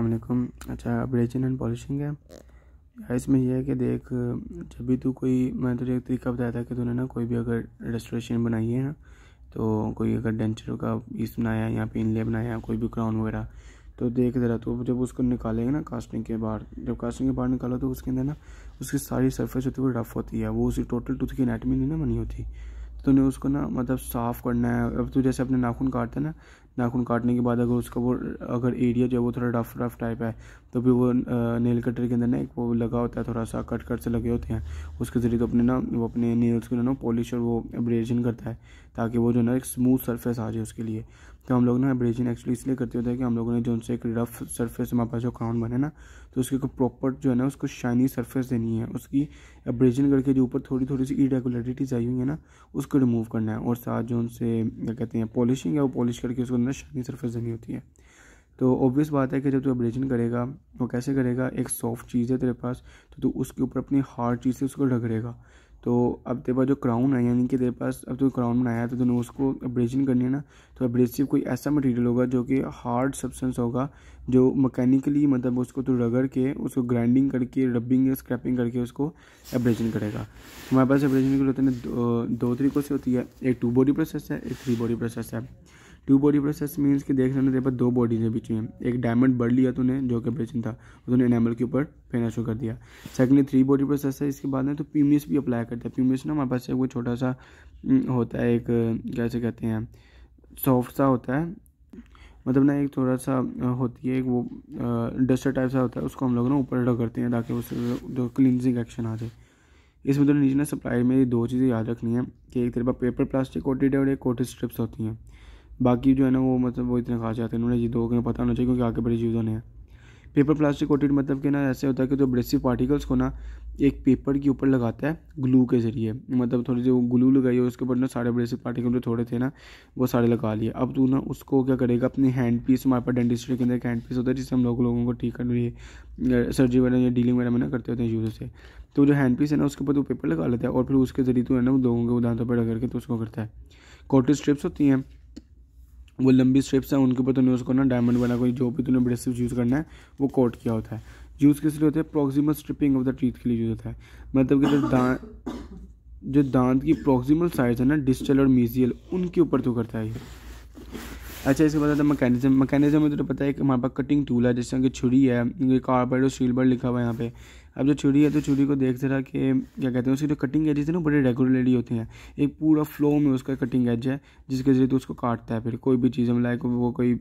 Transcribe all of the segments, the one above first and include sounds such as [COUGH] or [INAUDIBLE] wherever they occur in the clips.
अलकुम अच्छा abrasion and polishing है इसमें यह है कि देख जब भी तू कोई मैं तुझे एक तरीका बताया था कि तूने ना कोई भी अगर रेस्टोरेशन बनाई है ना तो कोई अगर डेंचर का पीस बनाया या ले बनाया कोई भी क्राउन वगैरह तो देख ज़रा तो जब उसको निकालेगा ना कास्टिंग के बाहर जब कास्टिंग के बाहर निकालो तो उसके अंदर ना उसकी सारी सरफेस होती है वो रफ होती है वो उसी टोटल टूथ की एनाटमी नहीं ना बनी होती तूने उसको ना मतलब साफ़ करना है अब तू जैसे अपने नाखून काटते हैं ना नाखून काटने के बाद अगर उसका वो अगर एरिया जो है वो थोड़ा रफ रफ टाइप है तो भी वो नेल कटर के अंदर ना एक वो लगा होता है थोड़ा सा कट कट से लगे होते हैं उसके ज़रिए तो अपने ना वो अपने नेल्स को ना पॉलिश और वो एब्रेजन करता है ताकि वो जो है ना एक स्मूथ सरफेस आ जाए उसके लिए तो हम लोग ना ब्रेजिंग एक्चुअली इसलिए करते होते हैं कि हम लोगों ने जो उनसे एक रफ सरफेस हमारे पास जो क्राउन बने ना तो उसके को प्रॉपर जो है ना उसको शाइनी सरफेस देनी है उसकी ब्रेजिंग करके जो ऊपर थोड़ी थोड़ी सी इरेगुलरिटीज़ आई हुई है ना उसको रिमूव करना है और साथ जो उनसे क्या कहते हैं पॉलिशिंग है वो पॉलिश करके उसको ना शाइनी सर्फेस देनी होती है तो ऑब्वियस बात है कि जब तू तो ब्रेजिंग करेगा वो कैसे करेगा एक सॉफ्ट चीज़ है तेरे पास तो तू उसके ऊपर अपनी हार्ड चीज़ से उसको रगड़ेगा तो अब तेरे पास जो क्राउन है यानी कि तेरे पास अब तो क्राउन बनाया है तो दोनों उसको अब्रेजन करनी है ना तो अब्रेसिव कोई ऐसा मटेरियल होगा जो कि हार्ड सब्सटेंस होगा जो मैकेनिकली मतलब उसको तो रगड़ के उसको ग्राइंडिंग करके रबिंग या स्क्रैपिंग करके उसको एब्रेजन करेगा हमारे पास एब्रेजन के लिए होते हैं दो, दो तरीक़ों से होती है एक टू बॉडी प्रोसेस है एक थ्री बॉडी प्रोसेस है टू बॉडी प्रोसेस मीन्स कि देख तेरे पास दो बॉडीज है बीच में एक डायमंड बढ़ लिया तूने जो कि ब्रेचिंग था उन्होंने एनामल के ऊपर फेना शुरू कर दिया सेकंडली थ्री बॉडी प्रोसेस है इसके बाद में तो प्यूमिस भी अप्लाई करते हैं प्यूमिस ना हमारे पास वो छोटा सा होता है एक कैसे कहते हैं सॉफ्ट सा होता है मतलब ना एक थोड़ा सा होती है एक वो डस्टर टाइप सा होता है उसको हम लोग ना ऊपर करते हैं ताकि उस जो क्लिनजिंग एक्शन आ जाए इसमें तो नीचे ना सप्लाई में दो चीज़ें याद रखनी है कि एक तेरे पास पेपर प्लास्टिक कोटेड है और एक कोटेड स्ट्रिप्स होती हैं बाकी जो है ना वो मतलब वो इतने खास जाते हैं उन्होंने ये दो के पता होना चाहिए क्योंकि आगे बड़ी चीज़ों ने पेपर प्लास्टिक कोटेड मतलब कि ना ऐसे होता है कि जो ब्रेसिव पार्टिकल्स को ना एक पेपर के ऊपर लगाता है ग्लू के ज़रिए मतलब थोड़ी जो ग्लू लगाई है उसके ऊपर ना सारे ब्रेसिव पार्टिकल जो थोड़े थे ना वो सारे लगा लिए अब तू ना उसको क्या करेगा अपने हैंड पीस हमारे पास डेंटिस्ट्री के अंदर एक हैंड पीस होता है जिससे हम लोग लोगों को ठीक करने सर्जरी वगैरह या डीलिंग वगैरह में ना करते होते हैं यूज़ से तो जो हैंड पीस है ना उसके ऊपर तो पेपर लगा लेता है और फिर उसके ज़रिए तो है ना वो लोगों के उदाहरण पर रख करके तो उसको करता है कोटेड स्ट्रिप्स होती हैं वो लंबी स्ट्रिप्स हैं उनके ऊपर तुमने उसको ना डायमंड बना कोई जो भी तुमने ब्रेसिव यूज़ करना है वो कोट किया होता है यूज़ किस लिए होता है proximal stripping of the teeth के लिए यूज़ होता है मतलब कि जो [COUGHS] दांत जो दांत की प्रोक्सीमल साइड है ना डिस्टल और मीजियल उनके ऊपर तो करता है ये अच्छा इसके बाद है मैकेनिज्म मैकेनिज्म में तो पता है कि हमारे पास कटिंग टूल है जैसे कि छुरी है कार्बाइड और स्टील बर्ड लिखा हुआ है यहाँ पे अब जो चूड़ी है तो चूड़ी को देख रहा कि क्या कहते हैं उसकी जो कटिंग एजेस है ना बड़े रेगुलरली होती हैं एक पूरा फ्लो में उसका कटिंग एज है जिसके जरिए तो उसको काटता है फिर कोई भी चीज़ हम लाइक वो कोई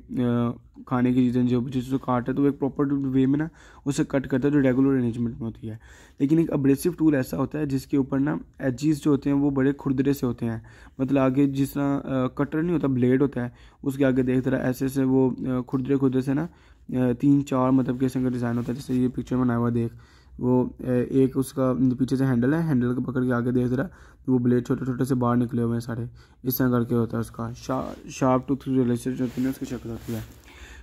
खाने की चीज़ें जो भी चीज़ उसको काटता है तो वो एक प्रॉपर वे में ना उसे कट करता है जो रेगुलर अरेंजमेंट में होती है लेकिन एक अब्रेसिव टूल ऐसा होता है जिसके ऊपर ना एजिस जो होते हैं वो बड़े खुरदरे से होते हैं मतलब आगे जिस तरह कटर नहीं होता ब्लेड होता है उसके आगे देख रहा ऐसे ऐसे वो खुरदरे खुरदरे से ना तीन चार मतलब के का डिज़ाइन होता है जैसे ये पिक्चर में बनाया हुआ देख वो एक उसका पीछे से हैंडल है हैंडल को पकड़ के आगे देख रहा है वो ब्लेड छोटे छोटे से बाहर निकले हुए हैं सारे इस तरह करके होता है उसका शार्प शार्प टूथ रिलेशन जो होती है उसकी शक्ल होती है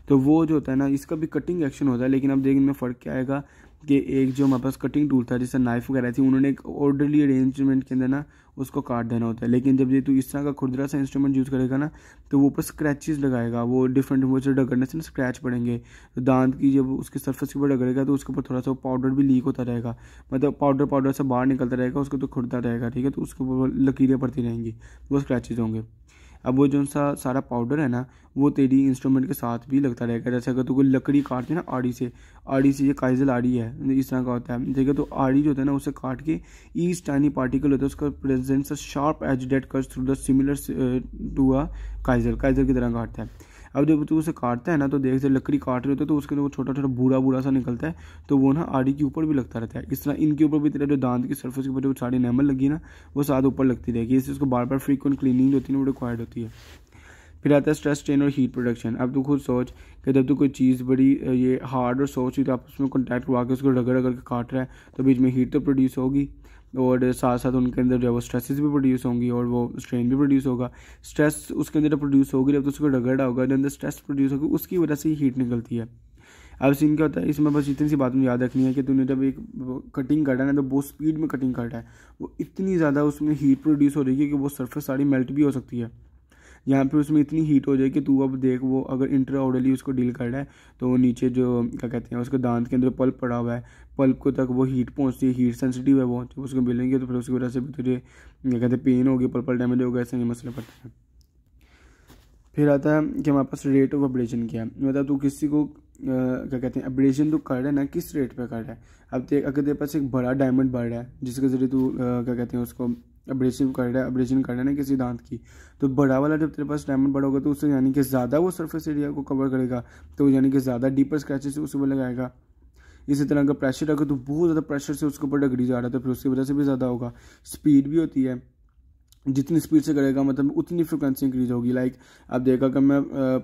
तो वो जो होता है ना इसका भी कटिंग एक्शन होता है लेकिन अब देखिए इनमें फ़र्क क्या आएगा कि एक जो हमारे पास कटिंग टूल था जैसे नाइफ वगैरह थी उन्होंने एक ऑर्डरली अरेंजमेंट के अंदर ना उसको काट देना होता है लेकिन जब ये तू इस तरह का खुदरा सा इंस्ट्रूमेंट यूज़ करेगा ना तो वो ऊपर स्क्रैचेस लगाएगा वो डिफरेंट वो जो डगड़ने से ना स्क्रैच पड़ेंगे तो दांत की जब उसके सरफेस के ऊपर डगड़ेगा तो उसके ऊपर थोड़ा सा पाउडर भी लीक होता रहेगा मतलब पाउडर पाउडर से बाहर निकलता रहेगा उसको तो खुदता रहेगा ठीक है तो उसके ऊपर लकीरें पड़ती रहेंगी वो स्क्रैचेज होंगे अब वो जो सा सारा पाउडर है ना वो तेरी इंस्ट्रूमेंट के साथ भी लगता रहेगा जैसे अगर तू तो कोई लकड़ी काटती है ना आड़ी से आड़ी से ये काइजल आड़ी है इस तरह का होता है देखिए तो आड़ी जो होता है ना उसे काट के ईस्ट टाइनी पार्टिकल होता है उसका presence sharp edge that cuts through the similar to a chisel chisel की तरह काटता है अब जब तू उसे काटता है ना तो देख से लकड़ी काट रहे होते तो उसके अंदर छोटा छोटा भूरा भूरा सा निकलता है तो वो ना आड़ी के ऊपर भी लगता रहता है इस तरह इनके ऊपर भी तेरा जो दांत की सर्फेस के ऊपर जो सारी नैमल लगी ना वो साथ ऊपर लगती रहेगी इससे उसको बार बार फ्रीकुंट क्लीनिंग जो होती है वो रिक्वायर्ड होती है फिर आता है स्ट्रेस ट्रेन और हीट प्रोडक्शन अब तू खुद सोच कि जब तू कोई चीज़ बड़ी ये हार्ड और सोच हुई तो आप उसमें कॉन्टैक्ट करवा के उसको रगड़ रगड़ के काट रहा है तो बीच में हीट तो प्रोड्यूस होगी और साथ साथ उनके अंदर जो है वो स्ट्रेसेस भी प्रोड्यूस होंगी और वो स्ट्रेन भी प्रोड्यूस होगा स्ट्रेस उसके अंदर प्रोड्यूस होगी जब तो उसको रगड़ा होगा जो अंदर स्ट्रेस प्रोड्यूस होगी उसकी वजह से ही हीट निकलती है अब सीन क्या होता है इसमें बस इतनी सी बात में याद रखनी है कि तूने जब एक कटिंग काटा ना तो बहुत स्पीड में कटिंग काटा है वो इतनी ज़्यादा उसमें हीट प्रोड्यूस हो रही है कि वो सरफेस सारी मेल्ट भी हो सकती है यहाँ पे उसमें इतनी हीट हो जाए कि तू अब देख वो अगर इंटर ऑर्डरली उसको डील कर रहा है तो वो नीचे जो क्या कहते हैं उसके दांत के अंदर पल्प पड़ा हुआ है पल्प को तक वो हीट पहुँचती है हीट सेंसिटिव है वो जब उसको मिलेंगे तो फिर उसकी वजह से भी तुझे क्या कहते हैं पेन होगी पल्पल डैमेज होगा ऐसे मसले पड़ते हैं फिर आता है कि हमारे पास रेट ऑफ अपडेशन क्या है मतलब तू किसी को क्या कहते हैं अपडेशन तो कर रहा है ना किस रेट पे कर रहा है अब देख अगर तेरे पास एक बड़ा डायमंड बढ़ रहा है जिसके ज़रिए तू क्या कहते हैं उसको एब्रेसिव कर रहा है एब्रेजन कर रहा है ना किसी दांत की तो बड़ा वाला जब तेरे पास डायमंड बड़ा होगा तो उससे यानी कि ज़्यादा वो सर्फेस एरिया को कवर करेगा तो यानी कि ज़्यादा डीपर स्क्रैचेस उस पर लगाएगा इसी तरह का प्रेशर अगर तो बहुत ज़्यादा प्रेशर से उसके ऊपर डगड़ी जा रहा है तो फिर उसकी वजह से भी ज़्यादा होगा स्पीड भी होती है जितनी स्पीड से करेगा मतलब उतनी फ्रिक्वेंसी इंक्रीज होगी लाइक आप देखा कि मैं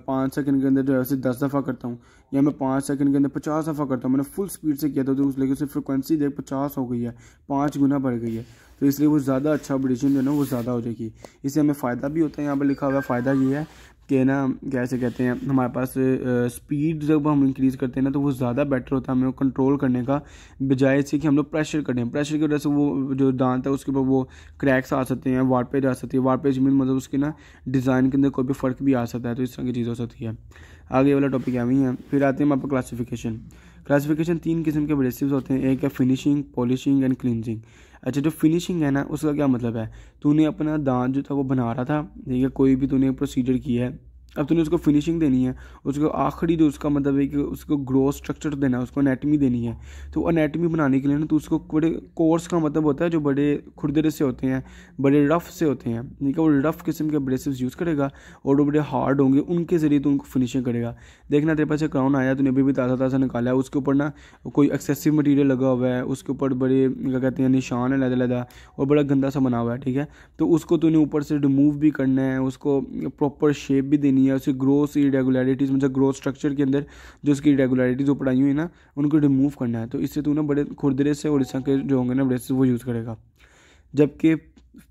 पाँच सेकंड के अंदर जो है उसे दस दफ़ा करता हूँ या मैं पाँच सेकंड के अंदर पचास दफ़ा करता हूँ मैंने फुल स्पीड से किया था तो उस लेकिन उससे फ्रिक्वेंसी देख पचास हो गई है पाँच गुना बढ़ गई है तो इसलिए वो ज़्यादा अच्छा ऑपरेशन जो है ना वो ज़्यादा हो जाएगी इससे हमें फ़ायदा भी होता है यहाँ पर लिखा हुआ है फ़ायदा ये है कि ना कैसे कहते हैं हमारे पास स्पीड जब हम इंक्रीज़ करते हैं ना तो वो ज़्यादा बेटर होता है हमें कंट्रोल करने का बजाय से कि हम लोग प्रेशर करें प्रेशर की वजह से वो जो दांत है उसके ऊपर वो क्रैक्स आ सकते हैं वारपेज आ सकती है वारपेज में मतलब उसके ना डिज़ाइन के अंदर कोई भी फ़र्क भी आ सकता है तो इस तरह की चीज़ हो सकती है आगे वाला टॉपिक हमें है फिर आते हैं हमारे पास क्लासीफिकेशन क्लासिफिकेशन तीन किस्म के एब्रेसिव होते हैं एक है फिनिशिंग पॉलिशिंग एंड क्लिनजिंग अच्छा जो फिनिशिंग है ना उसका क्या मतलब है तूने अपना दांत जो था वो बना रहा था ठीक है कोई भी तूने प्रोसीजर किया है अब तुमने उसको फिनिशिंग देनी है उसको आखिरी जो उसका मतलब है कि उसको ग्रो स्ट्रक्चर देना है उसको अनेटमी देनी है तो अनेटमी बनाने के लिए ना तो उसको बड़े कोर्स का मतलब होता है जो बड़े खुरदरे से होते हैं बड़े रफ़ से होते हैं ठीक है वो रफ़ किस्म के ब्रेसिव यूज़ करेगा और वो बड़े हार्ड होंगे उनके ज़रिए तो उनको फिनिशिंग करेगा देखना तेरे पास क्राउन आया तूने अभी भी ताज़ा ताज़ा निकाला है उसके ऊपर ना कोई एक्सेसिव मटीरियल लगा हुआ है उसके ऊपर बड़े क्या कहते हैं निशान है लदा लदा और बड़ा गंदा सा बना हुआ है ठीक है तो उसको तूने ऊपर से रिमूव भी करना है उसको प्रॉपर शेप भी देनी है हुई है उसे ग्रोस इरेगुलरिटीज़ मतलब ग्रोथ स्ट्रक्चर के अंदर जो उसकी इरेगुलरिटीज़ ऊपर आई हुई है ना उनको रिमूव करना है तो इससे तू ना बड़े खुरदरे से उड़ीसा के जो होंगे ना ब्रेस वो यूज़ करेगा जबकि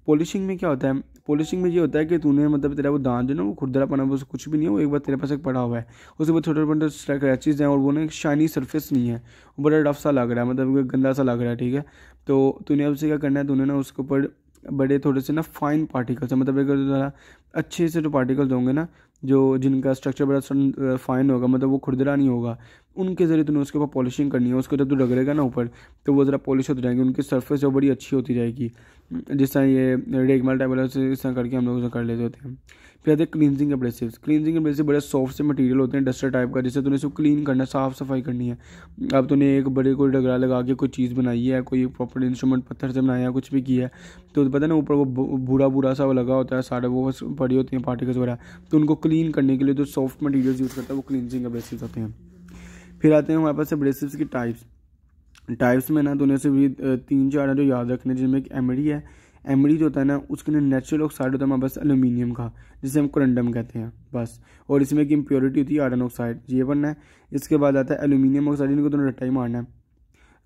पॉलिशिंग में क्या होता है पॉलिशिंग में ये होता है कि तूने मतलब तेरा वो दांत जो ना वो खुरदरा पना वो कुछ भी नहीं है वो एक बार तेरे पास एक पड़ा हुआ है उसके बाद छोटे छोटे स्क्रैचेज हैं और वो ना एक शाइनी सरफेस नहीं है वो बड़ा रफ सा लग रहा है मतलब गंदा सा लग रहा है ठीक है तो तूने अब से क्या करना है तूने ना उसके ऊपर बड़े थोड़े से ना फाइन पार्टिकल्स मतलब अगर अच्छे से जो पार्टिकल्स होंगे ना जो जिनका स्ट्रक्चर बड़ा फाइन होगा मतलब वो खुरदरा नहीं होगा उनके ज़रिए तूने उसके ऊपर पॉलिशिंग करनी है उसको जब तू रगड़ेगा ना ऊपर तो वो ज़रा पॉलिश होती जाएगी उनकी सर्फेस जो बड़ी अच्छी होती जाएगी जिस तरह ये रेगमाल टाइप वाला इस तरह करके हम लोग कर लेते होते हैं फिर आते हैं क्लिनजिंग एब्रेसिव क्लिनजिंग एब्रेसिव बड़े सॉफ्ट से मटेरियल होते हैं डस्टर टाइप का जिससे तुमने इसको क्लीन करना साफ सफाई करनी है अब तुमने एक बड़े कोई डगरा लगा के कोई चीज़ बनाई है कोई प्रॉपर इंस्ट्रूमेंट पत्थर से बनाया कुछ भी किया है तो पता है ना ऊपर वो भूरा भूरा सा वो लगा होता है सारे वो पड़ी होती हैं पार्टिकल्स वगैरह तो उनको क्लीन करने के लिए जो सॉफ्ट मटीरियल यूज़ करता है वो क्लिनजिंग एब्रेसिव होते हैं फिर आते हैं हमारे पास एब्रेसिव की टाइप्स टाइप्स में ना दोनों से भी तीन चार जो याद रखने जिनमें एक एमडी है जो होता है ना उसके अंदर नेचुरल ऑक्साइड होता है हमारे पास एलुमिनियम का जिसे हम करंडम कहते हैं बस और इसमें एक इम्प्योरिटी होती है आयरन ऑक्साइड ये बनना है इसके बाद आता है एलुमिनियम ऑक्साइड इनको दोनों रट्टा ही मारना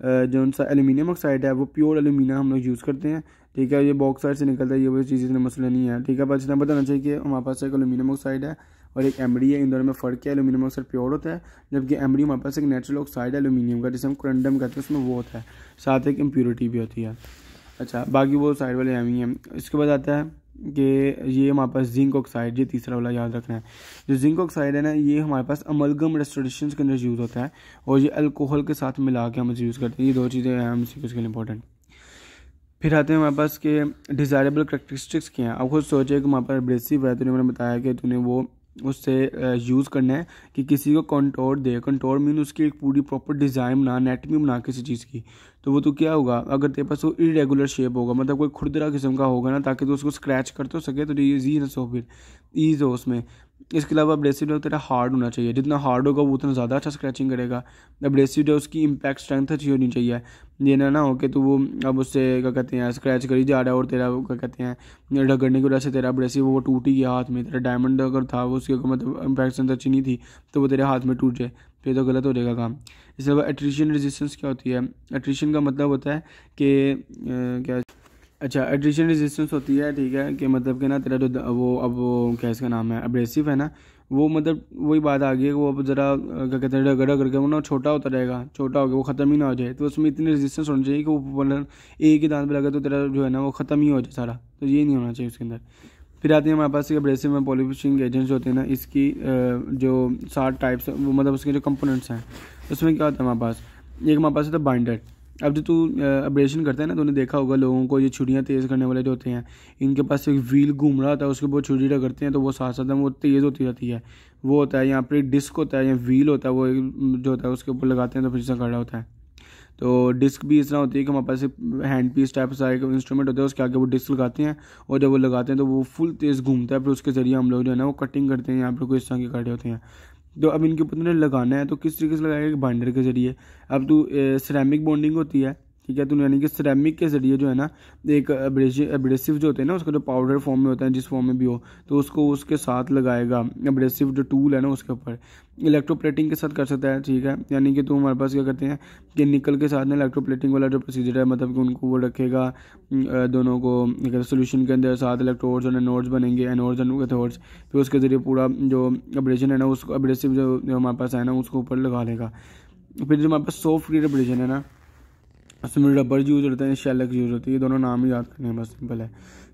है जो सा एलुमिनियम ऑक्साइड है वो प्योर एलुमिना हम लोग यूज़ करते हैं ठीक है ये बॉक्साइड से निकलता है ये वो चीज़ इतना मसला नहीं है ठीक है बस इतना बताना चाहिए कि हमारे पास एक एलुमिनियम ऑक्साइड है और एक एमडी है इन दोनों में फ़र्क है एलुमिनियम ऑक्साइड प्योर होता है जबकि एमडी हमारे पास एक नेचुरल ऑक्साइड है एलुमिनियम का जिसे हम करंडम कहते हैं उसमें वो होता है साथ एक इम्प्योरिटी भी होती है अच्छा बाकी वो साइड वाले एम ही हैं इसके बाद आता है कि ये हमारे पास जिंक ऑक्साइड ये तीसरा वाला याद रखना है जो जिंक ऑक्साइड है ना ये हमारे पास अमलगम रेस्टोरेशन के अंदर यूज़ होता है और ये अल्कोहल के साथ मिला के हम इसे यूज़ करते हैं ये दो चीज़ें हैं हम उसके लिए इंपॉर्टेंट फिर आते हैं हमारे पास के डिज़ायरेबल करेक्टरिस्टिक्स के हैं आप खुद सोचे कि हमारे पास एब्रेसिव है तूने तो मैंने बताया कि तुमने वो उससे यूज़ करना है कि किसी को कंटोर दे कंटोर मीन उसकी एक पूरी प्रॉपर डिज़ाइन बना नेटमी बना किसी चीज़ की तो वो तो क्या होगा अगर तेरे पास वो इरेगुलर शेप होगा मतलब कोई खुरदरा किस्म का होगा ना ताकि तो उसको स्क्रैच कर तो सके तो ईजीनेस हो फिर ईज हो उसमें इसके अलावा अब्रेसिव डव तेरा हार्ड होना चाहिए जितना हार्ड होगा वो उतना ज़्यादा अच्छा स्क्रैचिंग करेगा अब्रेसिव डव उसकी इम्पैक्ट स्ट्रेंथ अच्छी होनी चाहिए ये ना ना हो कि तो वो अब उससे क्या कहते हैं स्क्रैच कर ही जा रहा है और तेरा क्या कहते हैं रगड़ने की वजह से तेरा अब्रेसिव वो टूट ही गया हाथ में तेरा डायमंड अगर था वो उसके मतलब इम्पैक्ट स्ट्रेंथ अच्छी नहीं थी तो वो तेरे हाथ में टूट जाए तो ये तो गलत हो जाएगा काम इसके अलावा एट्रीशन रेजिस्टेंस क्या होती है एट्रीशन का मतलब होता है कि क्या अच्छा एट्रीशन रेजिस्टेंस होती है ठीक है कि मतलब कि ना तेरा जो वो अब वो क्या इसका नाम है अब्रेसिव है ना वो मतलब वही बात आ गई है वो अब ज़रा क्या कहते हैं रगड़ा करके वो ना छोटा होता रहेगा छोटा हो गया वो ख़त्म ही ना हो जाए तो उसमें इतनी रेजिस्टेंस होनी चाहिए कि वो मतलब एक ही दांत पर लगे तो तेरा जो है ना वो ख़त्म ही हो जाए सारा तो ये नहीं होना चाहिए उसके अंदर फिर आती है हमारे पास एब्रेसिव में पॉलिशिंग एजेंट्स होते हैं ना इसकी जो सात टाइप्स वो मतलब उसके जो कंपोनेंट्स हैं उसमें क्या होता है हमारे पास एक हमारे पास होता है बाइंडर अब जो तू अब्रेशन करता है ना तूने देखा होगा लोगों को ये छुड़ियाँ तेज़ करने वाले जो होते हैं इनके पास एक व्हील घूम रहा होता है उसके ऊपर छुरी करते हैं तो वो साथ साथ वो तेज़ होती जाती है वो होता है यहाँ पर डिस्क होता है या व्हील होता है वो जो होता है उसके ऊपर लगाते हैं तो फिर से खड़ा होता है तो डिस्क भी इस तरह होती है कि हमारे पास हैंड पीस टाइप सारे इंस्ट्रूमेंट होते हैं उसके आगे वो डिस्क लगाते हैं और जब वो लगाते हैं तो वो फुल तेज़ घूमता है फिर उसके ज़रिए हम लोग जो है ना वो कटिंग करते हैं यहाँ पर कोई इस तरह के काटे होते हैं तो अब इनके ऊपर तुमने लगाना है तो किस तरीके से लगाएगा बाइंडर के ज़रिए अब तो सिरेमिक बॉन्डिंग होती है ठीक है तो यानी कि सरेमिक के ज़रिए जो है ना एक एब्रेसिव जो होते हैं ना उसका जो पाउडर फॉर्म में होता है जिस फॉर्म में भी हो तो उसको उसके साथ लगाएगा एब्रेसिव जो टूल है ना उसके ऊपर इलेक्ट्रोप्लेटिंग के साथ कर सकता है ठीक है यानी कि तो हमारे पास क्या करते हैं कि निकल के साथ ना इलेक्ट्रोप्लेटिंग वाला जो प्रोसीजर है मतलब कि उनको वो रखेगा दोनों को सोल्यूशन के अंदर साथ इलेक्ट्रोड्स और एनोड्स बनेंगे एनोड्स एंड कैथोड्स फिर उसके ज़रिए पूरा जो एब्रेशन है ना उसको एब्रेसिव जो हमारे पास है ना उसको ऊपर लगा लेगा फिर जो हमारे पास सॉफ्ट एब्रेशन है ना उसमें रबर यूज़ होता है शेलक यूज़ होती है ये दोनों नाम ही याद करने बस सिंपल है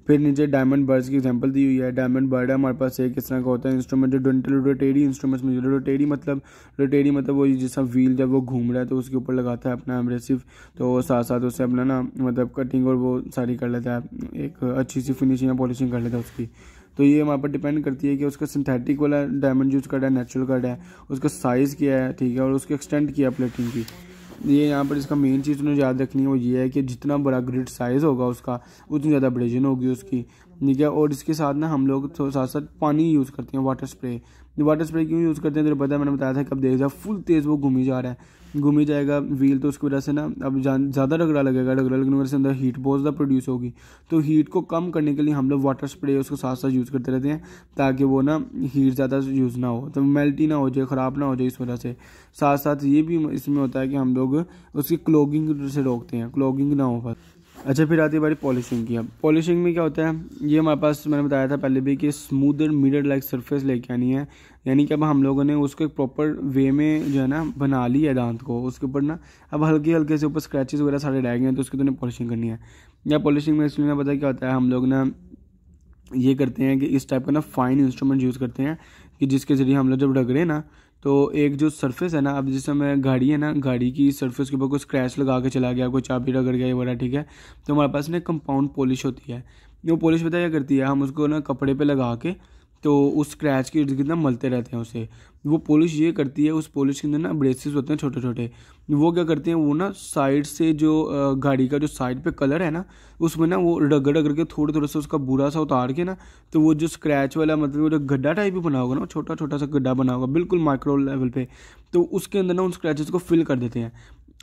फिर नीचे डायमंड बर्ड्स की एग्जांपल दी हुई है डायमंड बर्ड है हमारे पास एक इस तरह का होता है इंस्ट्रूमेंट जो डेंटल रोटेरी इंस्ट्रूमेंट्स में रोटेरी मतलब रोटेरी मतलब वो जैसा व्हील जब वो घूम रहा है तो उसके ऊपर लगाता है अपना एम्ब्रेसिव तो साथ साथ उससे अपना ना मतलब कटिंग और वो सारी कर लेता है एक अच्छी सी फिनिशिंग या पॉलिशिंग कर लेता है उसकी तो ये हमारे पर डिपेंड करती है कि उसका सिंथेटिक वाला डायमंड यूज़ कर रहा है नेचुरल कर रहा है उसका साइज़ क्या है ठीक है और उसकी एक्सटेंट किया है प्लेटिंग की ये यहाँ पर इसका मेन चीज़ उन्हें याद रखनी है वो ये है कि जितना बड़ा ग्रिड साइज़ होगा उसका उतनी ज़्यादा ब्रेजन होगी उसकी ठीक है और इसके साथ ना हम लोग तो साथ साथ पानी यूज़ करते हैं वाटर स्प्रे जो वाटर स्प्रे क्यों यूज़ करते हैं तो पता है मैंने बताया था कब देख जा फुल तेज़ वो घूमी जा रहा है घूमी जाएगा व्हील तो उसकी वजह से ना अब ज़्यादा रगड़ा लगेगा रगड़ा लगने वजह से अंदर हीट बहुत ज़्यादा प्रोड्यूस होगी तो हीट को कम करने के लिए हम लोग वाटर स्प्रे उसको साथ साथ यूज़ करते रहते हैं ताकि वो ना हीट ज़्यादा यूज़ ना हो तो मेल्टी ना हो जाए ख़राब ना हो जाए इस वजह से साथ साथ ये भी इसमें होता है कि हम लोग उसकी क्लोगिंग से रोकते हैं क्लोगिंग ना हो बस अच्छा फिर आती है बारी पॉलिशिंग की अब पॉलिशिंग में क्या होता है ये हमारे पास मैंने बताया था पहले भी कि स्मूदर मिरर लाइक सरफेस लेके आनी है यानी कि अब हम लोगों ने उसको एक प्रॉपर वे में जो है ना बना ली है दांत को उसके ऊपर ना अब हल्के हल्के से ऊपर स्क्रैचेस वगैरह सारे रह गए हैं तो उसकी तो पॉलिशिंग करनी है या पॉलिशिंग में इसलिए ना पता क्या होता है हम लोग ना ये करते हैं कि इस टाइप का ना फाइन इंस्ट्रूमेंट यूज़ करते हैं कि जिसके ज़रिए हम लोग जब रगड़े ना तो एक जो सरफेस है ना अब जैसे मैं गाड़ी है ना गाड़ी की सरफेस के ऊपर कुछ स्क्रैच लगा के चला गया कोई चाबी रगड़ गया वगैरह ठीक है तो हमारे पास ना कंपाउंड पॉलिश होती है वो पॉलिश पता क्या करती है हम उसको ना कपड़े पर लगा के तो उस स्क्रैच के इर्द गिर्द ना मलते रहते हैं उसे वो पॉलिश ये करती है उस पॉलिश के अंदर ना ब्रेसिस होते हैं छोटे छोटे वो क्या करते हैं वो ना साइड से जो गाड़ी का जो साइड पे कलर है ना उसमें ना वो रगड़ रगड़ के थोड़े थोड़े से उसका बुरा सा उतार के ना तो वो जो स्क्रैच वाला मतलब वो जो गड्ढा टाइप भी बना होगा ना छोटा छोटा सा गड्ढा बना होगा बिल्कुल माइक्रो लेवल पे तो उसके अंदर ना उन स्क्रैचेस को फिल कर देते हैं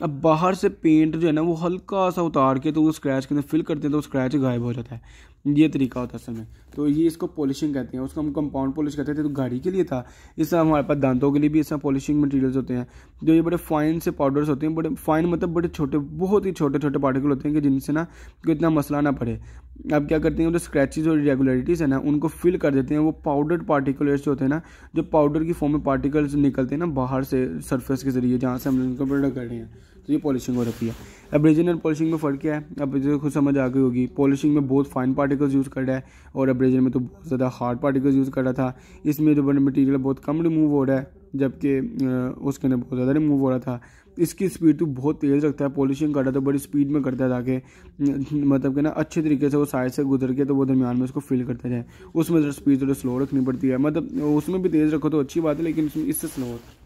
अब बाहर से पेंट जो है ना वो हल्का सा उतार के तो वो स्क्रैच के अंदर फिल करते हैं तो स्क्रैच गायब हो जाता है ये तरीका होता है असल में तो ये इसको पॉलिशिंग कहते हैं उसको हम कंपाउंड पॉलिश कहते थे तो गाड़ी के लिए था इस तरह हमारे पास दांतों के लिए भी इस तरह पॉलिशिंग मटेरियल्स होते हैं जो ये बड़े फाइन से पाउडर्स होते हैं बड़े फाइन मतलब बड़े छोटे बहुत ही छोटे छोटे पार्टिकल होते हैं कि जिनसे ना कोई इतना मसला ना पड़े अब क्या करते हैं जो स्क्रैचेज और रेगुलरिटीज़ है ना उनको फिल कर देते हैं वो पाउडर्ड पार्टिकुलर्स जो होते हैं ना जो पाउडर की फॉर्म में पार्टिकल्स निकलते हैं ना बाहर से सरफेस के जरिए जहाँ से हम उनको प्रोडक्ट कर रहे हैं तो ये पॉलिशिंग हो रखी है एब्रेजन एंड पॉलिशिंग में फ़र्क क्या है अब जो खुद समझ आ गई होगी पॉलिशिंग में बहुत फाइन पार्टिकल्स यूज़ कर रहा है और एब्रेजन में तो बहुत ज़्यादा हार्ड पार्टिकल्स यूज़ कर रहा था इसमें जो बने मटीरियल बहुत कम रिमूव हो रहा है जबकि उसके अंदर बहुत ज़्यादा रिमूव हो रहा था इसकी स्पीड तो बहुत तेज़ रखता है पॉलिशिंग करता तो बड़ी स्पीड में करता है ताकि मतलब कि ना अच्छे तरीके से वो साइड से गुजर के तो वो दरमियान में उसको फील करता जाए उसमें ज़रा स्पीड थोड़ी स्लो रखनी पड़ती है मतलब उसमें भी तेज़ रखो तो अच्छी बात है लेकिन इससे स्लो होता है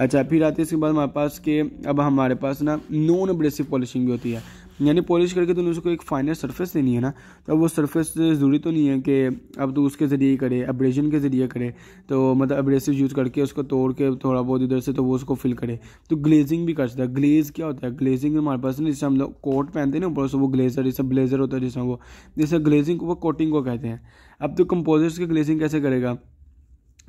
अच्छा फिर आते इसके बाद हमारे पास के अब हमारे पास ना नॉन एब्रेसिव पॉलिशिंग भी होती है यानी पॉलिश करके तुमने तो उसको एक फाइनल सरफेस देनी है ना तो अब वो सरफेस ज़रूरी तो नहीं है कि अब तो उसके ज़रिए करे अब्रेजन के ज़रिए करे तो मतलब अब्रेसिव यूज़ करके उसको तोड़ के थोड़ा बहुत इधर से तो वो उसको फिल करे तो ग्लेजिंग भी कर सकता है ग्लेज क्या होता है ग्लेजिंग हमारे पास ना जैसे हम लोग कोट पहनते हैं ना ऊपर से वो ग्लेजर जैसे ब्लेजर होता है जिसमें वो जैसे ग्लेजिंग को वो कोटिंग को कहते हैं अब तो कंपोजर्स की ग्लेजिंग कैसे करेगा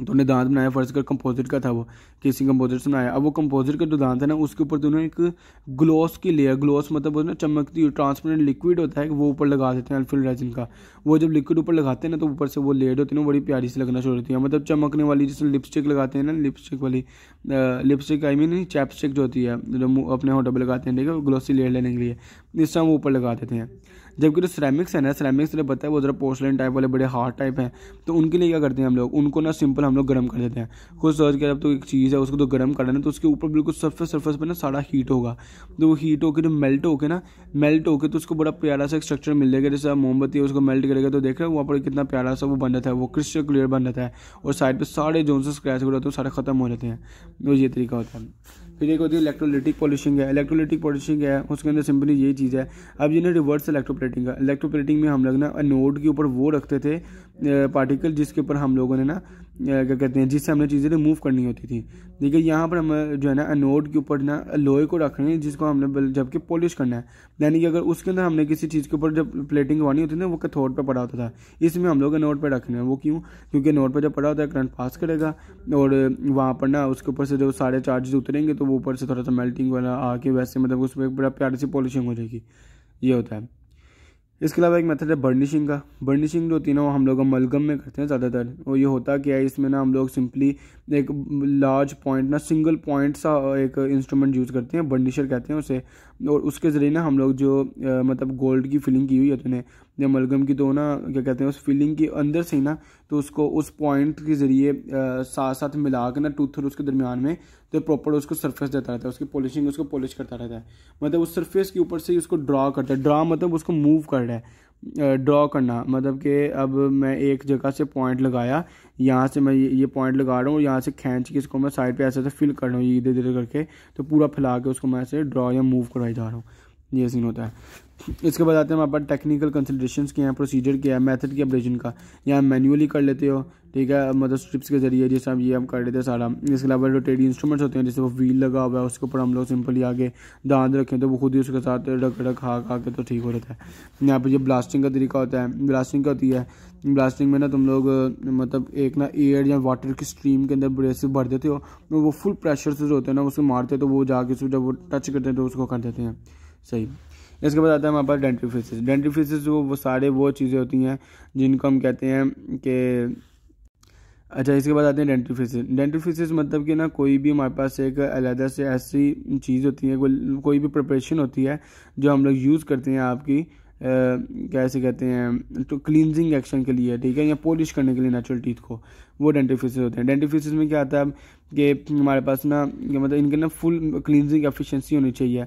तो उन्हें दांत बनाया फ़र्ज़ कर कंपोजिट का था वो किसी कंपोजिट से बनाया अब वो कंपोजिट का जो दांत है ना उसके ऊपर तो उन्होंने एक ग्लोस की लेयर ग्लोस मतलब ना चमकती हुई ट्रांसपेरेंट लिक्विड होता है कि वो ऊपर लगा देते हैं अल्फिल रेजिन का वो जब लिक्विड ऊपर लगाते हैं ना तो ऊपर से वो लेड होती है ना बड़ी प्यारी से लगना शुरू होती है मतलब चमकने वाली जिसमें लिपस्टिक लगाते हैं ना लिपस्टिक वाली लिपस्टिक आई मीन चैपस्टिक जो होती है जो अपने होटल पर लगाते हैं ठीक है ग्लोसी लेयर लेने के लिए इस टाइम वो ऊपर लगा देते हैं जबकि जो सिरेमिक्स है ना सिरेमिक्स ने बताया है वो ज़रा पोस्टलाइन टाइप वाले बड़े हार्ड टाइप हैं तो उनके लिए क्या करते हैं हम लोग उनको ना सिंपल हम लोग गर्म कर देते हैं खुद सर्च किया जब तो एक चीज़ है उसको तो गर्म करना है तो उसके ऊपर बिल्कुल सर्फेस सर्फेस पर ना सारा हीट होगा तो वो हीट होकर जो मेल्ट होकर ना मेल्ट होकर तो उसको बड़ा प्यारा सा एक स्ट्रक्चर मिल जाएगा जैसे मोमबत्ती है उसको मेल्ट करेगा तो देख रहे हो वहाँ पर कितना प्यारा सा वो बन जाता है वो क्रिस्टल क्लियर बन जाता है और साइड पर सारे जोन से स्क्रैच हो जाते हैं सारे ख़त्म हो जाते हैं वो तो ये तरीका होता है फिर एक होती है इलेक्ट्रोलिटिक पॉलिशिंग है इलेक्ट्रोलिटिक पॉलिशिंग है उसके अंदर सिंपली ये चीज़ है अब जिन्हें रिवर्स इलेक्ट्रोप्लेटिंग का इलेक्ट्रोप्लेटिंग में हम लोग ना नोड के ऊपर वो रखते थे पार्टिकल जिसके ऊपर हम लोगों ने ना क्या कहते हैं जिससे हमने चीज़ें रिमूव करनी होती थी देखिए यहाँ पर हम जो है ना अनोड के ऊपर ना लोहे को रखना है जिसको हमने जबकि पॉलिश करना है यानी कि अगर उसके अंदर हमने किसी चीज़ के ऊपर जब प्लेटिंग करवानी होती थी ना वो कथोड पर पड़ा होता था इसमें हम लोग अनोड पर रखना है वो क्यों क्योंकि अनोड पर जब पड़ा होता है करंट पास करेगा और वहाँ पर ना उसके ऊपर से जो सारे चार्जेस उतरेंगे तो वो ऊपर से थोड़ा सा मेल्टिंग वाला आके वैसे मतलब उस पर बड़ा प्यारी सी पॉलिशिंग हो जाएगी ये होता है इसके अलावा एक मेथड है बर्निशिंग का बर्निशिंग जो होती है ना वो हम लोग मलगम में करते हैं ज़्यादातर और ये होता क्या है इसमें ना हम लोग सिंपली एक लार्ज पॉइंट ना सिंगल पॉइंट सा एक इंस्ट्रूमेंट यूज़ करते हैं बर्निशर कहते हैं उसे और उसके ज़रिए ना हम लोग जो मतलब गोल्ड की फिलिंग की हुई है तो या मलगम की तो ना क्या कहते हैं उस फीलिंग के अंदर से ही ना तो उसको उस पॉइंट के ज़रिए साथ साथ मिला के ना टूथ और उसके दरमियान में तो प्रॉपर उसको सरफेस देता रहता है उसकी पॉलिशिंग उसको पॉलिश करता रहता है मतलब उस सरफेस के ऊपर से ही उसको ड्रा करता है ड्रा मतलब उसको मूव कर रहा है ड्रॉ करना मतलब कि अब मैं एक जगह से पॉइंट लगाया यहाँ से मैं ये पॉइंट लगा रहा हूँ यहाँ से खींच के इसको मैं साइड पे ऐसे ऐसे फिल कर रहा हूँ ये धीरे धीरे करके तो पूरा फैला के उसको मैं ऐसे ड्रॉ या मूव करवाई जा रहा हूँ ये सीन होता है इसके बाद आते हैं हमारे पास टेक्निकल कंसल्टेशन के हैं प्रोसीजर के हैं मेथड के ऑपरेशन का या मैनुअली कर लेते हो ठीक है मतलब स्ट्रिप्स के जरिए जैसे हम ये हम कर लेते हैं सारा इसके अलावा रोटेडी इंस्ट्रूमेंट्स होते हैं जैसे वो व्हील लगा हुआ है उसके ऊपर हम लोग सिंपली आगे दांत रखें तो वो खुद ही उसके साथ रख रख खा खा के तो ठीक हो जाता है यहाँ पर जो ब्लास्टिंग का तरीका होता है ब्लास्टिंग का होती है ब्लास्टिंग में ना तुम लोग मतलब एक ना एयर या वाटर की स्ट्रीम के अंदर ब्रेसिव भर देते हो तो वो फुल प्रेशर से जो होता है ना उसको मारते हैं तो वो जाके उसको जब वो टच करते हैं तो उसको कर देते हैं सही इसके बाद आता है हमारे पास डेंट्रीफिसिस डेंट्रीफिसिस वो वो सारे वो चीज़ें होती हैं जिनको हम कहते हैं कि अच्छा इसके बाद आते हैं डेंट्रीफिसिस डेंट्रीफिसिस मतलब कि ना कोई भी हमारे पास एक अलहदा से ऐसी चीज़ होती है कोई कोई भी प्रिपरेशन होती है जो हम लोग यूज़ करते हैं आपकी कैसे कहते हैं तो क्लिनजिंग एक्शन के लिए ठीक है या पॉलिश करने के लिए नेचुरल टीथ को वो डेंटिफिस होते हैं डेंटिफिस में क्या आता है कि हमारे पास ना मतलब इनके ना फुल क्लिनजिंग एफिशिएंसी होनी चाहिए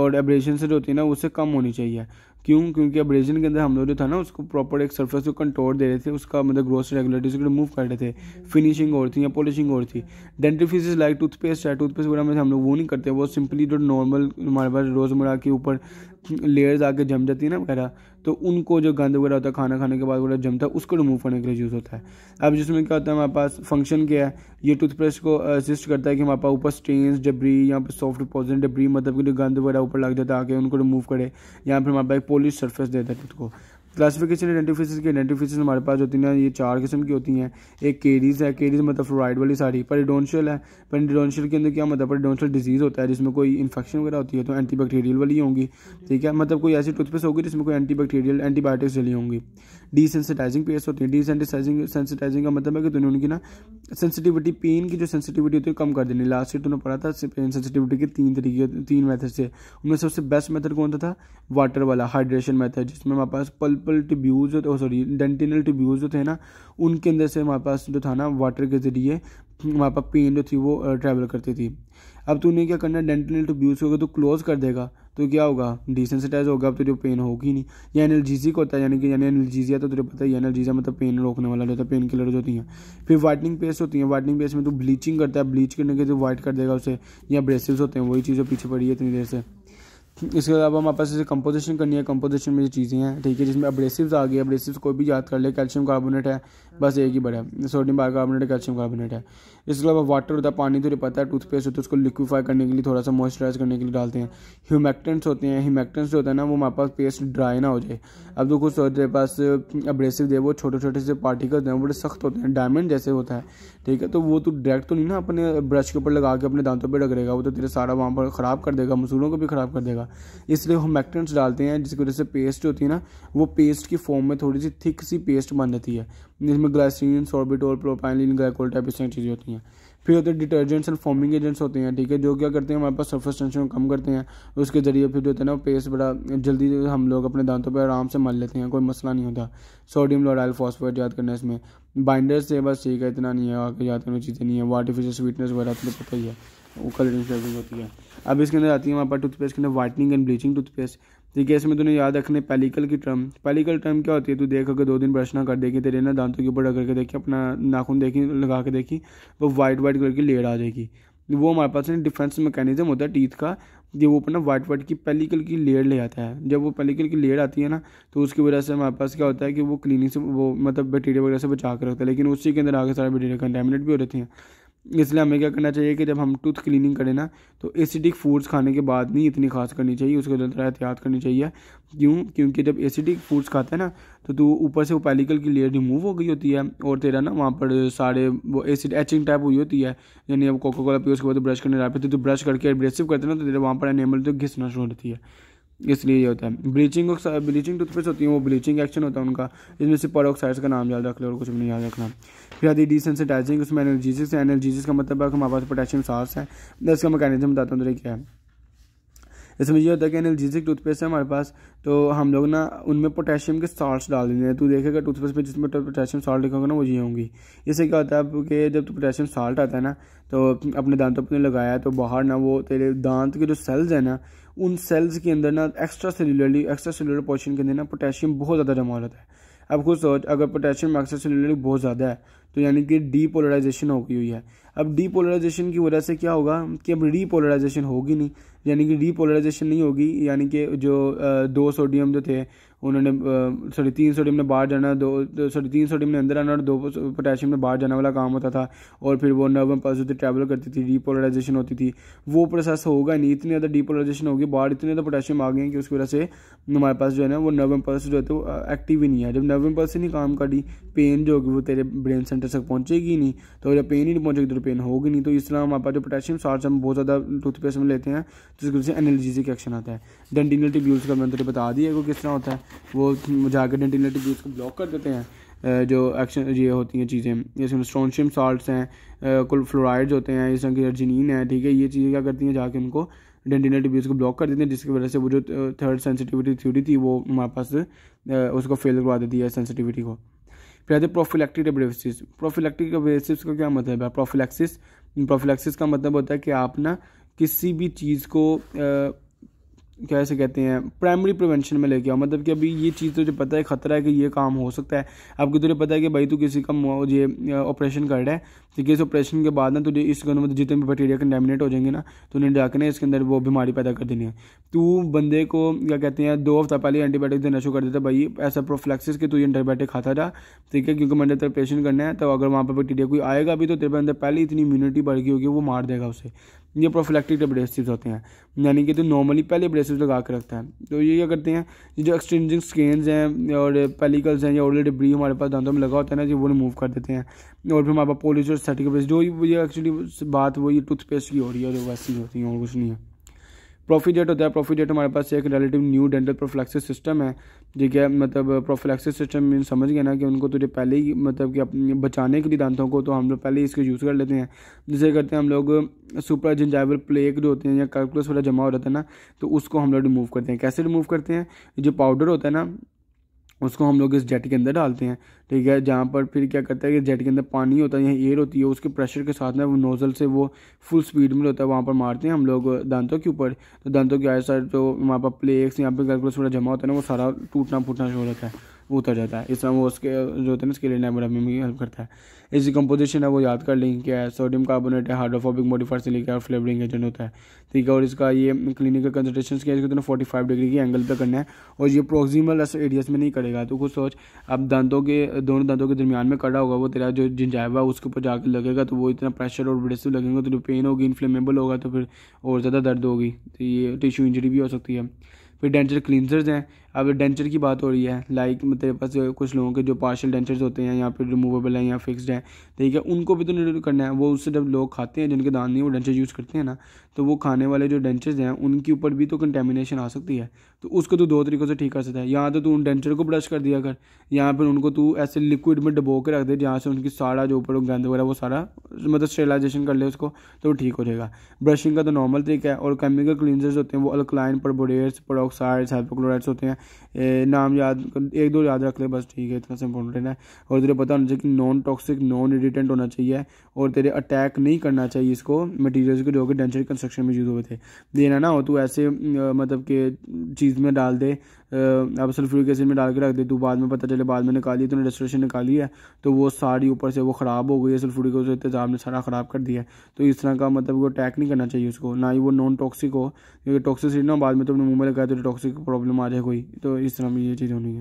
और एब्रेशन से जो होती है ना उससे कम होनी चाहिए क्यों क्योंकि एब्रेजन के अंदर हम लोग जो था ना उसको प्रॉपर एक सरफेस को कंट्रोल दे रहे थे उसका मतलब ग्रोथ रेगुलेटरी उसको रिमूव कर रहे थे फिनिशिंग और थी या पॉलिशिंग और थी डेंटिफिस लाइक टूथपेस्ट है टूथपेस्ट वगैरह में हम लोग वो नहीं करते वो सिंपली जो नॉर्मल हमारे पास रोज़मर्रा के ऊपर लेयर्स आके जम जाती है ना वगैरह तो उनको जो गंद वगैरह होता है खाना खाने के बाद वगैरह जमता है उसको रिमूव करने के लिए यूज़ होता है अब जिसमें क्या होता है हमारे पास फंक्शन क्या है ये टूथब्रश को असिस्ट करता है कि हमारे पास ऊपर स्टेन्स डब्री यहाँ पर सॉफ्ट पॉजन डब्री मतलब कि जो गंद वगैरह ऊपर लग जाता है आके उनको रिमूव करे या फिर हमारे पास एक पॉलिश सर्फेस देता है टूथ को क्लासिफिकेशन आइडेंटिफिकेशन की आइडेंटिफिकेशन हमारे पास होती है ये चार किस्म की होती हैं एक केरीज है केरीज मतलब फ्लोराइड वाली सारी पेरिडोनशियल है पेरिडोनशियल के अंदर क्या मतलब पेरिडोनशियल डिजीज़ होता है जिसमें कोई इन्फेक्शन वगैरह होती है तो एंटी बैक्टीरियल वाली होंगी ठीक है मतलब कोई ऐसी टूथपेस्ट होगी जिसमें कोई एंटी बैक्टीरियल एंटीबायोटिक्स वाली होंगी डीसेंसिटाइजिंग पेस्ट होती है डीसेंटिसाइजिंग सेंसिटाइजिंग का मतलब है कि तुमने उनकी ना सेंसिटिविटी पेन की जो सेंसिटिविटी होती है कम कर देनी लास्ट ईयर तुमने पढ़ा था पेन सेंसिटिविटी के तीन तरीके तीन मेथड से उनमें सबसे बेस्ट मेथड कौन सा था वाटर वाला हाइड्रेशन मेथड जिसमें हमारे पास पल पल्पल टिब्यूज और सॉरी डेंटिनल टिब्यूज जो थे ना उनके अंदर से हमारे पास जो था ना वाटर के ज़रिए वहाँ पर पेन जो थी वो ट्रैवल uh, करती थी अब तो उन्हें क्या करना डेंटिनल टिब्यूज को तो क्लोज कर देगा तो क्या होगा डिसेंसिटाइज होगा अब तो जो पेन होगी नहीं या एनर्जीजिक होता है यानी कि यानी एनर्जीजिया तो तुझे पता है एनर्जीजिया मतलब पेन रोकने वाला जो होता है पेन किलर जो होती हैं फिर वाइटनिंग पेस्ट होती है वाइटनिंग पेस्ट में तो ब्लीचिंग करता है ब्लीच करने के तो वाइट कर देगा उसे या ब्रेसिल्स होते हैं वही चीज़ें पीछे पड़ी है इतनी देर से इसके अलावा हमारे पास जैसे कंपोजिशन करनी है कंपोजिशन में ये चीज़ें हैं ठीक है जिसमें अब्रेसिव्स आ गई अब्रेसिव्स कोई भी याद कर ले कैल्शियम कार्बोनेट है बस एक ही बड़ा है सोडियम बाइकार्बोनेट कैल्शियम कार्बोनेट है इसके अलावा वाटर होता है पानी तो ये पता है टूथपेस्ट होता है उसको लिक्विफाई करने के लिए थोड़ा सा मॉइस्चराइज करने के लिए डालते हैं ह्यूमेक्टेंट्स होते हैं ह्यूमेक्टेंट्स जो होता है ना वो हमारे पास पेस्ट ड्राई ना हो जाए अब तो कुछ होते पास अब्रेसिव दे वो छोटे छोटे से पार्टिकल्स हैं बड़े सख्त होते हैं डायमंड जैसे होता है ठीक है तो वो तो डायरेक्ट तो नहीं ना अपने ब्रश के ऊपर लगा के अपने दांतों पर रगड़ेगा वो तो तेरे सारा वहाँ पर ख़राब कर देगा मसूरों को भी ख़राब कर देगा इसलिए हम मैक्टेंट्स डालते हैं जिसकी वजह से पेस्ट होती है ना वो पेस्ट की फॉर्म में थोड़ी सी थिक सी पेस्ट बन जाती है जिसमें glycine sorbitol propylene glycol type इस चीज़ें होती हैं फिर होते हैं डिटर्जेंट्स एंड फॉर्मिंग एजेंट्स होते हैं ठीक है जो क्या करते हैं हमारे पास सर्फेस टेंशन कम करते हैं उसके जरिए फिर जो होता है ना पेस्ट बड़ा जल्दी हम लोग अपने दांतों पर आराम से मल लेते हैं कोई मसला नहीं होता सोडियम लोडाइल फॉस्फेट याद करना इसमें बाइंडर्स से बस ठीक है इतना नहीं है आगे याद करना चीज़ें नहीं है वो आर्टिफिशियल स्वीटनेस वगैरह तो पता ही है वो कलरिंग होती है अब इसके अंदर आती है हमारे पास टूथपेस्ट के अंदर वाइटनिंग एंड ब्लीचिंग टूथपेस्ट ठीक है इसमें तुमने याद रखने पेलिकल की टर्म पेलिकल टर्म क्या होती है तू देख अगर दो दिन ब्रश ना कर देगी तेरे ना दांतों के ऊपर रगड़ के देखी अपना नाखून देखी लगा के देखी वो वाइट वाइट कलर की लेयर आ जाएगी वो हमारे पास डिफेंस मैकेनिज्म होता है टीथ का जो वो अपना वाइट वाइट की पेलिकल की लेयर ले आता है जब वो पेलिकल की लेयर आती है ना तो उसकी वजह से हमारे पास क्या होता है कि वो क्लीनिंग से वो मतलब बैक्टीरिया वगैरह से बचा कर रखता है लेकिन उसी के अंदर आगे सारे बैक्टीरिया कंटेमिनेट भी हो जाते हैं इसलिए हमें क्या करना चाहिए कि जब हम टूथ क्लीनिंग करें ना तो एसिडिक फूड्स खाने के बाद नहीं इतनी खास करनी चाहिए उसके अंदर एहतियात करनी चाहिए क्यों क्योंकि जब एसिडिक फूड्स खाते हैं ना तो तू ऊपर से वो पैलिकल की लेयर रिमूव हो गई होती है और तेरा ना वहाँ पर सारे वो एसिड एचिंग टाइप हुई होती है यानी अब कोका कोला पी उसके बाद ब्रश करने जा तो ब्रश करके एब्रेसिव करते ना तो तेरे वहाँ पर एनेमल तो घिसना शुरू होती है इसलिए ये होता है ब्लीचिंग ब्लीचिंग टूथपेस्ट होती है वो ब्लीचिंग एक्शन होता है उनका इसमें सिर्फ परोक्साइड्स का नाम याद रख लो और कुछ भी नहीं याद रखना फिर आती है डिसेंसिटाइजिंग उसमें एनर्जीजिक्स है एनर्जीजिक्स का मतलब है हमारे पास पोटेशियम साल्स है तो इसका मैकेनिज्म बताता हूँ तो क्या है इसमें ये होता है कि एनर्जीजिक टूथपेस्ट है हमारे पास तो हम लोग ना उनमें पोटेशियम के सॉल्ट डाल देते हैं तू देखेगा टूथपेस्ट पे जिसमें पोटेशियम सॉल्ट लिखा होगा ना वो ये होंगी इससे क्या होता है कि जब तो पोटेशियम सॉल्ट आता है ना तो अपने दांतों पर लगाया तो बाहर ना वो तेरे दांत के जो सेल्स हैं ना उन सेल्स के अंदर ना extra cellularly extra cellular portion के अंदर ना पोटेशियम बहुत ज़्यादा जमा हो जाता है अब खुद सोच अगर पोटेशियम एक्स्ट्रा सेलुलरली बहुत ज़्यादा है तो यानी कि डीपोलराइजेशन हो गई हुई है अब डीपोलराइजेशन की वजह से क्या होगा कि अब रीपोलराइजेशन होगी नहीं यानी कि डीपोलराइजेशन नहीं होगी यानी कि जो दो सोडियम जो थे उन्होंने सॉरी तीन सोडियम ने बाहर जाना दो सॉरी तीन सोडियम ने अंदर आना और दो पोटेशियम ने बाहर जाने वाला काम होता था और फिर वो नर्व पल्स होते ट्रैवल करती थी डीपोलराइजेशन होती थी वो प्रोसेस होगा नहीं इतनी ज़्यादा डीपोलराइजेशन होगी बाहर इतने ज़्यादा पोटेशियम आ गए हैं कि उसकी वजह से हमारे पास जो है ना वो नर्व पल्स जो है तो एक्टिव ही नहीं है जब नर्व पल्स ही नहीं काम कर रही पेन जो होगी वो तेरे ब्रेन सेंटर तक पहुँचेगी नहीं तो जब पेन ही नहीं पहुँचेगी तो पेन होगी नहीं तो इस तरह हमारे पास जो पोटेशियम सार्स हम बहुत ज़्यादा टूथपेस्ट में लेते हैं जिसकी वजह से एनर्जी से एक्शन आता है डेंटिनल ट्यूब्यूल्स का मैंने तुझे तो बता दिया कि किस तरह होता है वो जाकर डेंटिनेटिव जूस को ब्लॉक कर देते हैं जो एक्शन ये होती हैं चीज़ें जैसे स्ट्रॉनशियम साल्ट हैं कुल फ्लोराइड्स होते हैं इस तरह की अर्जिनीन है ठीक है ये चीज़ें क्या करती हैं जाके उनको डेंटिनेट व्यूज़ को ब्लॉक कर देते हैं जिसकी वजह से वो जो थर्ड सेंसिटिविटी थ्योरी थी वो हमारे पास उसको फेल करवा देती है सेंसिटिविटी को फिर आते प्रोफिलेक्टिक एब्रेसिस प्रोफिलेक्टिक एब्रेसिस का क्या मतलब है प्रोफिलेक्सिस प्रोफिलेक्सिस का मतलब होता है कि आप ना किसी भी चीज़ को क्या ऐसे कहते हैं प्राइमरी प्रिवेंशन में लेके आओ मतलब कि अभी ये चीज़ तुझे तो पता है ख़तरा है कि ये काम हो सकता है आपको तुझे पता है कि भाई तू किसी का ये ऑपरेशन कर रहा है देखिए इस ऑपरेशन के बाद ना तो इस गन में जितने भी बैक्टीरिया कंटेमिनेट हो जाएंगे ना तो उन्हें डाक ने इसके अंदर वो बीमारी पैदा कर देनी है तो बंदे को क्या कहते हैं दो हफ्ता पहले एंटीबायोटिक देना शुरू कर देता भाई ऐसा प्रोफ्लैक्सिस के तू एंटीबायोटिक खाता जा ठीक है क्योंकि मैंने तेरा ऑपरेशन करना है तो अगर वहाँ पर बैक्टीरिया कोई आएगा भी तो तेरे अंदर पहले इतनी इम्यूनिटी बढ़ गई होगी वो मार देगा उसे ये प्रोफिलेक्टिक एब्रेसिव्स होते हैं यानी कि तो नॉर्मली पहले एब्रेसिव लगा के रखता है तो ये क्या करते हैं ये जो एक्सटेंजिंग स्केन्स हैं और पेलिकल्स हैं या ऑलरेडी ब्री हमारे पास दांतों में लगा होता है ना जो वो रिमूव कर देते हैं और फिर हमारे पास पॉलिश और सेटिक पेस्ट जो ये एक्चुअली बात वही टूथपेस्ट की हो रही है जो वैसी होती है और कुछ नहीं है प्रोफीडेट होता है प्रोफीडेट हमारे पास एक relative new dental prophylaxis system है ठीक है मतलब प्रोफ्लैक्सिस सिस्टम मीन समझ गया ना कि उनको तुझे पहले ही मतलब कि अपने बचाने के लिए दांतों को तो हम लोग पहले ही इसको यूज़ कर लेते हैं जिसे करते हैं हम लोग सुपर जिंजाइवल प्लेक जो होते हैं या कैलकुलस वाला जमा हो जाता है ना तो उसको हम लोग रिमूव करते हैं कैसे रिमूव करते हैं जो पाउडर होता है ना उसको हम लोग इस जेट के अंदर डालते हैं ठीक है जहाँ पर फिर क्या करता है कि जेट के अंदर पानी होता है या एयर होती है उसके प्रेशर के साथ में वो नोज़ल से वो फुल स्पीड में होता है वहाँ पर मारते हैं हम लोग दांतों के ऊपर तो दांतों के आए सर जो वहाँ पर प्लेक्स यहाँ पर कैलकुलस वगैरह जमा होता है ना वो सारा टूटना फूटना शुरू होता है उतर जाता है इस समय वो उसके जो होते हैं ना उसके लिए बनाने में हेल्प करता है इसी कंपोजिशन है वो याद कर लेंगे क्या है सोडियम कार्बोनेट है हाइड्रोफोबिक मॉडिफायर से लेकर फ्लेवरिंग एजेंट होता है ठीक है और इसका ये क्लिनिकल कंसल्टेशन क्या है फोर्टी फाइव डिग्री के एंगल पर करना है और ये प्रोक्सीमल एरियाज में नहीं करेगा तो कुछ सोच अब दांतों के दोनों दांतों के दरमियान में कड़ा होगा वो तेरा जो जिंजाइवा उसके ऊपर जाकर लगेगा तो वो इतना प्रेशर और ब्रेसिव लगेंगे तो जो पेन होगी इन्फ्लेमेबल होगा तो फिर और ज़्यादा दर्द होगी तो ये टिश्यू इंजरी भी हो सकती है फिर डेंटल क्लिनजर्स हैं अब डेंचर की बात हो रही है लाइक मतलब पास कुछ लोगों के जो पार्शल डेंचर्स होते हैं या फिर रिमूवेबल हैं या फिक्सड हैं ठीक है उनको भी तो नहीं करना है वो उससे जब लोग खाते हैं जिनके दान नहीं वो डेंचर यूज़ करते हैं ना तो वो खाने वाले जो डेंचर्स हैं उनके ऊपर भी तो कंटेमिनेशन आ सकती है तो उसको तो दो तरीक़ों से ठीक कर सकता है या तो तू उन डेंचर को ब्रश कर दिया कर या फिर उनको तू ऐसे लिक्विड में डबो के रख दे जहाँ से उनकी सारा जो ऊपर गंद वगैरह वो सारा मतलब स्टेलाइजेशन कर ले उसको तो ठीक हो जाएगा ब्रशिंग का तो नॉर्मल तरीका है और केमिकल क्लिनजर्स होते हैं वो अल्कलाइन परबोरेट्स परोक्साइड्स हाइपोक्लोराइड्स होते हैं ए, नाम याद एक दो याद रख ले बस ठीक है इतना से इंपॉर्टेंट है और तेरे पता होना चाहिए कि नॉन टॉक्सिक नॉन रिडिटेंट होना चाहिए और तेरे अटैक नहीं करना चाहिए इसको मटीरियल्स को जो कि डेंसिटी कंस्ट्रक्शन में यूज़ हुए थे देना ना हो तू ऐसे मतलब के चीज़ में डाल दे आप सल्फ्यूरिक एसिड में डाल के रख दे तो बाद में पता चले बाद में निकाली तो रेस्टोरेशन निकाली है तो वो सारी ऊपर से वो ख़राब हो गई है सल्फ्यूरिक एसिड तेज़ाब तो ने सारा ख़राब कर दिया है तो इस तरह का मतलब वो अटैक नहीं करना चाहिए उसको ना ही वो नॉन टॉक्सिक हो क्योंकि टॉक्सिक ना बाद में तुमने तो मुँह में लगाया तो टॉक्सिक प्रॉब्लम आ जाए कोई तो इस तरह में ये चीज़ होनी है